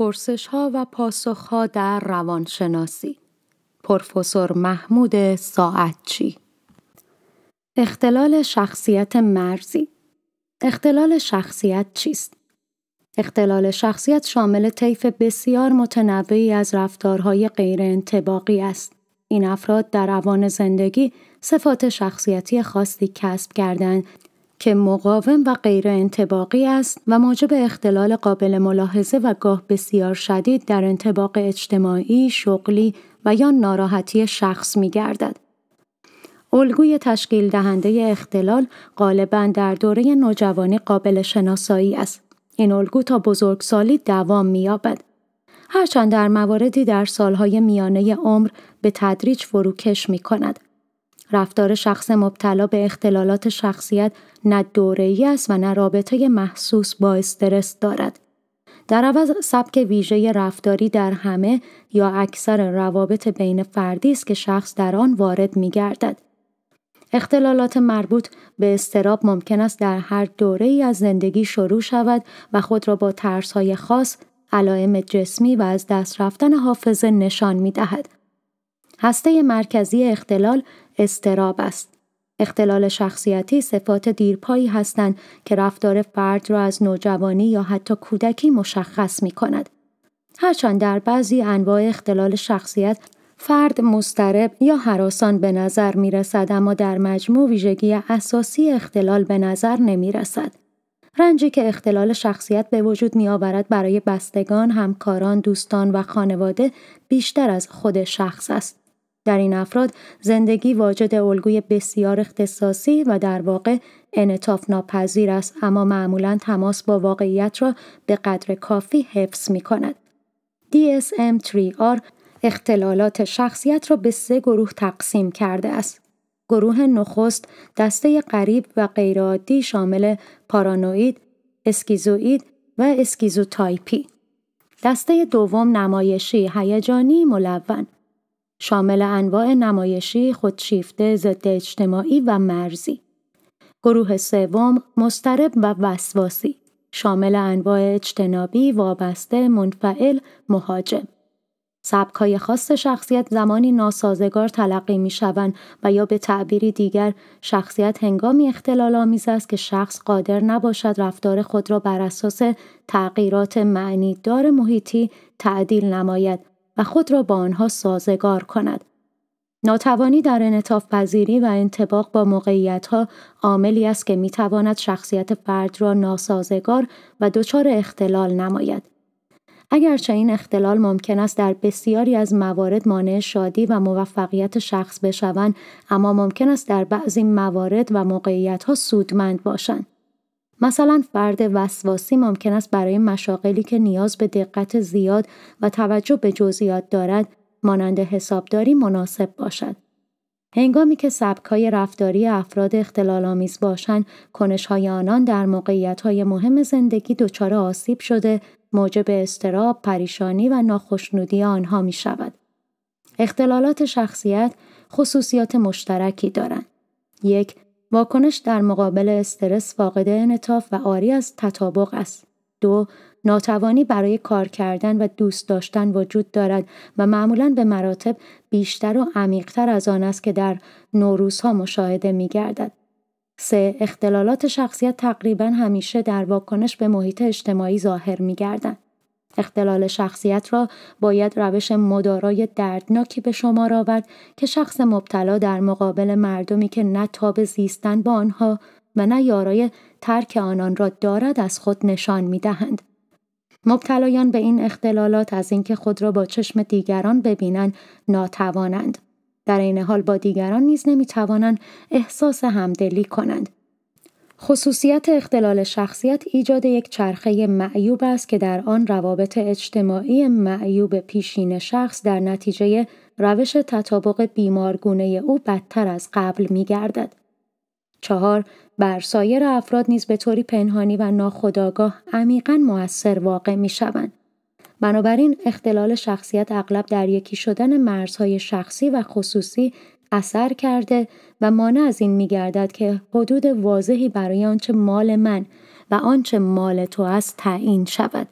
پرسش ها و پاسخ ها در روانشناسی پروفسور محمود ساعتچی اختلال شخصیت مرزی اختلال شخصیت چیست؟ اختلال شخصیت شامل طیف بسیار متنوعی از رفتارهای غیر انتباقی است. این افراد در روان زندگی صفات شخصیتی خاصی کسب کردند که مقاوم و غیر انتباقی است و موجب اختلال قابل ملاحظه و گاه بسیار شدید در انتباق اجتماعی، شغلی و یا ناراحتی شخص می گردد. الگوی تشکیل دهنده اختلال غالبا در دوره نوجوانی قابل شناسایی است. این الگو تا بزرگسالی دوام می‌یابد. هرچند در مواردی در سالهای میانه عمر به تدریج فروکش می رفتار شخص مبتلا به اختلالات شخصیت نه دوره‌ای است و نه رابطه محسوس با استرس دارد. در عوض سبک ویژه رفتاری در همه یا اکثر روابط بین فردی است که شخص در آن وارد می گردد. اختلالات مربوط به استراب ممکن است در هر دوره ای از زندگی شروع شود و خود را با ترس های خاص، علائم جسمی و از دست رفتن حافظه نشان می دهد. هسته مرکزی اختلال استراب است. اختلال شخصیتی صفات دیرپایی هستند که رفتار فرد را از نوجوانی یا حتی کودکی مشخص می کند. هرچند در بعضی انواع اختلال شخصیت فرد مسترب یا حراسان به نظر می رسد اما در مجموع ویژگی اساسی اختلال به نظر نمی رسد. رنجی که اختلال شخصیت به وجود می آورد برای بستگان، همکاران، دوستان و خانواده بیشتر از خود شخص است. در این افراد زندگی واجد الگوی بسیار اختصاصی و در واقع انطاف ناپذیر است اما معمولا تماس با واقعیت را به قدر کافی حفظ می کند. DSM-3R اختلالات شخصیت را به سه گروه تقسیم کرده است. گروه نخست دسته قریب و غیرعادی شامل پارانوید، اسکیزوئید و اسکیزوتایپی. دسته دوم نمایشی، هیجانی، ملون. شامل انواع نمایشی، خودشیفته، ضد اجتماعی و مرزی. گروه سوم مسترب و وسواسی شامل انواع اجتنابی، وابسته، منفعل، مهاجم. سبکای خاص شخصیت زمانی ناسازگار تلقی می شوند و یا به تعبیری دیگر شخصیت هنگامی اختلال آمیز است که شخص قادر نباشد رفتار خود را بر اساس تغییرات معنیدار محیطی تعدیل نماید و خود را با آنها سازگار کند. ناتوانی در انطاف پذیری و انتباق با موقعیت ها عاملی است که میتواند شخصیت فرد را ناسازگار و دچار اختلال نماید. اگرچه این اختلال ممکن است در بسیاری از موارد مانع شادی و موفقیت شخص بشوند اما ممکن است در بعضی موارد و موقعیت ها سودمند باشند مثلا فرد وسواسی ممکن است برای مشاغلی که نیاز به دقت زیاد و توجه به جزئیات دارد مانند حسابداری مناسب باشد هنگامی که سبکهای رفتاری افراد اختلالآمیز باشند کنشهای آنان در موقعیتهای مهم زندگی دچار آسیب شده موجب استراب پریشانی و ناخشنودی آنها می شود. اختلالات شخصیت خصوصیات مشترکی دارند. یک واکنش در مقابل استرس فاقد انعطاف و عاری از تطابق است. دو، ناتوانی برای کار کردن و دوست داشتن وجود دارد و معمولا به مراتب بیشتر و عمیقتر از آن است که در نوروزها مشاهده می گردد. سه، اختلالات شخصیت تقریبا همیشه در واکنش به محیط اجتماعی ظاهر می گردند. اختلال شخصیت را باید روش مدارای دردناکی به شمار آورد که شخص مبتلا در مقابل مردمی که نه تاب زیستن با آنها و نه یارای ترک آنان را دارد از خود نشان می دهند. مبتلایان به این اختلالات از اینکه خود را با چشم دیگران ببینند ناتوانند. در این حال با دیگران نیز نمی توانند احساس همدلی کنند. خصوصیت اختلال شخصیت ایجاد یک چرخه معیوب است که در آن روابط اجتماعی معیوب پیشین شخص در نتیجه روش تطابق بیمارگونه او بدتر از قبل می گردد. چهار بر سایر افراد نیز به طوری پنهانی و ناخودآگاه عمیقا موثر واقع می شوند. بنابراین اختلال شخصیت اغلب در یکی شدن مرزهای شخصی و خصوصی اثر کرده و مانع از این می گردد که حدود واضحی برای آنچه مال من و آنچه مال تو است تعیین شود.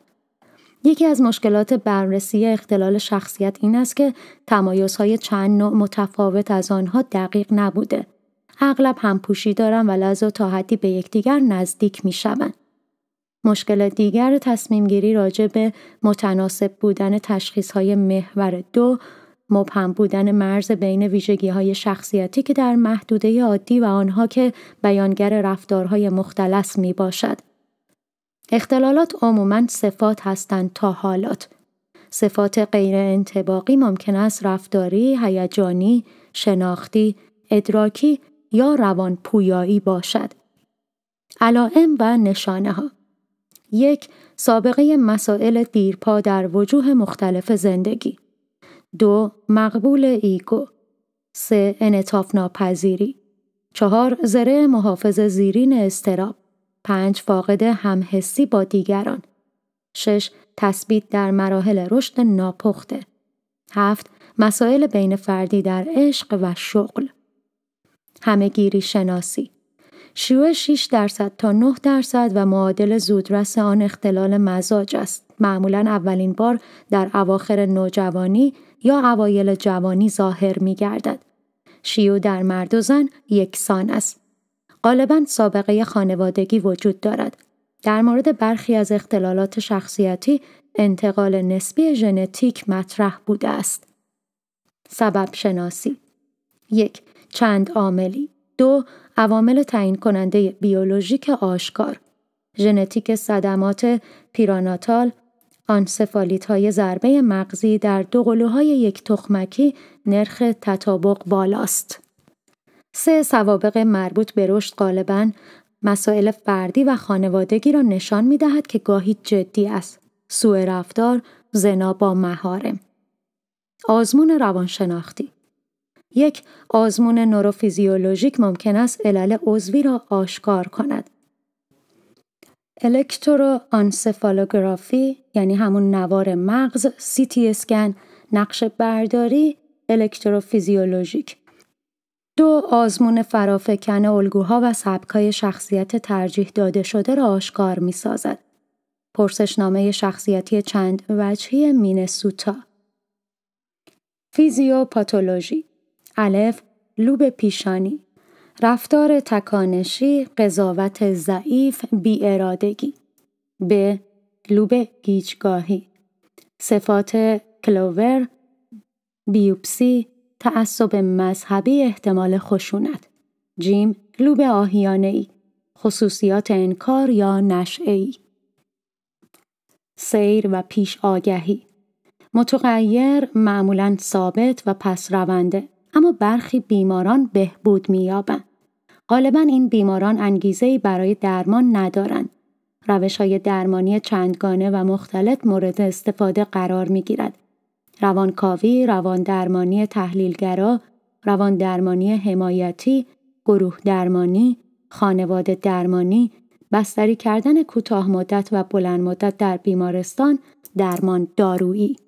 یکی از مشکلات بررسی اختلال شخصیت این است که تمایزهای چند نوع متفاوت از آنها دقیق نبوده. اغلب همپوشی دارند و لذا تا حدی به یکدیگر نزدیک می مشکل دیگر تصمیم گیری راجع به متناسب بودن تشخیص های محور دو مبهم بودن مرز بین ویژگی های شخصیتی که در محدوده عادی و آنها که بیانگر رفتارهای مختلف می باشد. اختلالات عموماً صفات هستند تا حالات. صفات غیر انتباقی ممکن است رفتاری، هیجانی، شناختی، ادراکی یا روان پویایی باشد. علائم و نشانه ها یک سابقه مسائل دیرپا در وجوه مختلف زندگی دو مقبول ایگو سه انطاف ناپذیری چهار زره محافظ زیرین استراب پنج فاقد همحسی با دیگران شش تثبیت در مراحل رشد ناپخته هفت مسائل بین فردی در عشق و شغل گیری شناسی شیوع 6 درصد تا 9 درصد و معادل زودرس آن اختلال مزاج است معمولا اولین بار در اواخر نوجوانی یا اوایل جوانی ظاهر می گردد. شیو در مرد و زن یکسان است. غالبا سابقه خانوادگی وجود دارد. در مورد برخی از اختلالات شخصیتی انتقال نسبی ژنتیک مطرح بوده است. سبب شناسی یک چند عاملی دو عوامل تعیین کننده بیولوژیک آشکار ژنتیک صدمات پیراناتال آنسفالیت های ضربه مغزی در دو قلوهای یک تخمکی نرخ تطابق بالاست. سه سوابق مربوط به رشد غالبا مسائل فردی و خانوادگی را نشان می دهد که گاهی جدی است. سوء رفتار، زنا با مهارم. آزمون روانشناختی یک آزمون نوروفیزیولوژیک ممکن است علل عضوی را آشکار کند. الکترو آنسفالوگرافی یعنی همون نوار مغز سی تی اسکن نقش برداری الکتروفیزیولوژیک دو آزمون فرافکن الگوها و سبکای شخصیت ترجیح داده شده را آشکار می سازد. پرسشنامه شخصیتی چند وجهی مینسوتا فیزیوپاتولوژی الف لوب پیشانی رفتار تکانشی، قضاوت ضعیف، ارادگی به لوبه گیجگاهی صفات کلوور، بیوپسی، تعصب مذهبی احتمال خشونت. جیم لوبه آهیانه ای. خصوصیات انکار یا نشعه ای. سیر و پیش آگهی متغیر معمولا ثابت و پس رونده اما برخی بیماران بهبود مییابند غالبا این بیماران انگیزه برای درمان ندارند. روش های درمانی چندگانه و مختلف مورد استفاده قرار می گیرد. روانکاوی، رواندرمانی تحلیلگرا، رواندرمانی حمایتی، گروه درمانی، خانواده درمانی، بستری کردن کوتاه مدت و بلند مدت در بیمارستان، درمان دارویی